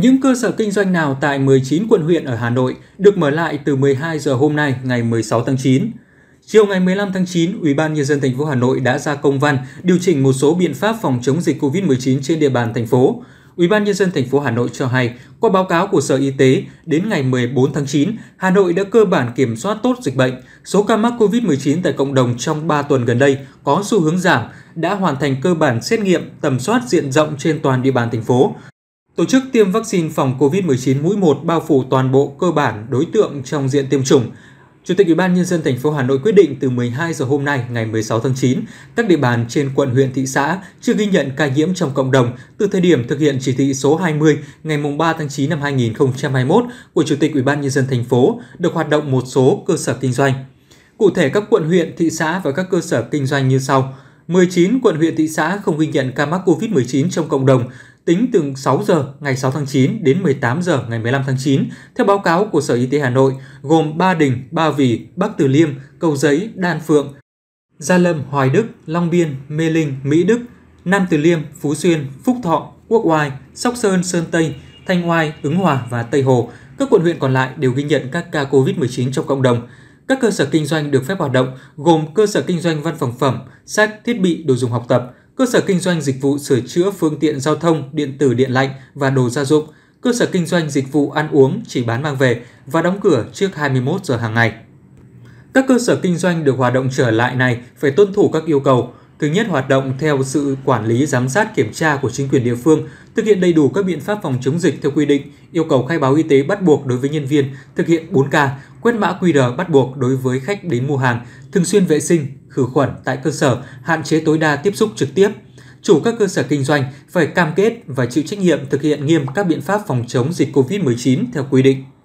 Những cơ sở kinh doanh nào tại 19 quận huyện ở Hà Nội được mở lại từ 12 giờ hôm nay ngày 16 tháng 9? Chiều ngày 15 tháng 9, Ủy ban nhân dân thành phố Hà Nội đã ra công văn điều chỉnh một số biện pháp phòng chống dịch COVID-19 trên địa bàn thành phố. Ủy ban nhân dân thành phố Hà Nội cho hay, qua báo cáo của Sở Y tế, đến ngày 14 tháng 9, Hà Nội đã cơ bản kiểm soát tốt dịch bệnh. Số ca mắc COVID-19 tại cộng đồng trong 3 tuần gần đây có xu hướng giảm, đã hoàn thành cơ bản xét nghiệm tầm soát diện rộng trên toàn địa bàn thành phố. Tổ chức tiêm vaccine phòng COVID-19 mũi 1 bao phủ toàn bộ cơ bản đối tượng trong diện tiêm chủng. Chủ tịch Ủy ban nhân dân thành phố Hà Nội quyết định từ 12 giờ hôm nay ngày 16 tháng 9, các địa bàn trên quận huyện thị xã chưa ghi nhận ca nhiễm trong cộng đồng từ thời điểm thực hiện chỉ thị số 20 ngày 3 tháng 9 năm 2021 của Chủ tịch Ủy ban nhân dân thành phố được hoạt động một số cơ sở kinh doanh. Cụ thể các quận huyện, thị xã và các cơ sở kinh doanh như sau: 19 quận huyện thị xã không ghi nhận ca mắc COVID-19 trong cộng đồng, tính từ 6 giờ ngày 6 tháng 9 đến 18 giờ ngày 15 tháng 9, theo báo cáo của Sở Y tế Hà Nội, gồm Ba Đình, Ba Vì, Bắc Từ Liêm, Cầu Giấy, Đan Phượng, Gia Lâm, Hoài Đức, Long Biên, Mê Linh, Mỹ Đức, Nam Từ Liêm, Phú Xuyên, Phúc Thọ, Quốc Oai, Sóc Sơn, Sơn Tây, Thanh Oai, Ứng Hòa và Tây Hồ. Các quận huyện còn lại đều ghi nhận các ca COVID-19 trong cộng đồng. Các cơ sở kinh doanh được phép hoạt động gồm cơ sở kinh doanh văn phòng phẩm, sách, thiết bị, đồ dùng học tập, cơ sở kinh doanh dịch vụ sửa chữa phương tiện giao thông, điện tử điện lạnh và đồ gia dụng, cơ sở kinh doanh dịch vụ ăn uống chỉ bán mang về và đóng cửa trước 21 giờ hàng ngày. Các cơ sở kinh doanh được hoạt động trở lại này phải tuân thủ các yêu cầu, Thứ nhất, hoạt động theo sự quản lý giám sát kiểm tra của chính quyền địa phương, thực hiện đầy đủ các biện pháp phòng chống dịch theo quy định, yêu cầu khai báo y tế bắt buộc đối với nhân viên, thực hiện 4K, quét mã QR bắt buộc đối với khách đến mua hàng, thường xuyên vệ sinh, khử khuẩn tại cơ sở, hạn chế tối đa tiếp xúc trực tiếp. Chủ các cơ sở kinh doanh phải cam kết và chịu trách nhiệm thực hiện nghiêm các biện pháp phòng chống dịch COVID-19 theo quy định.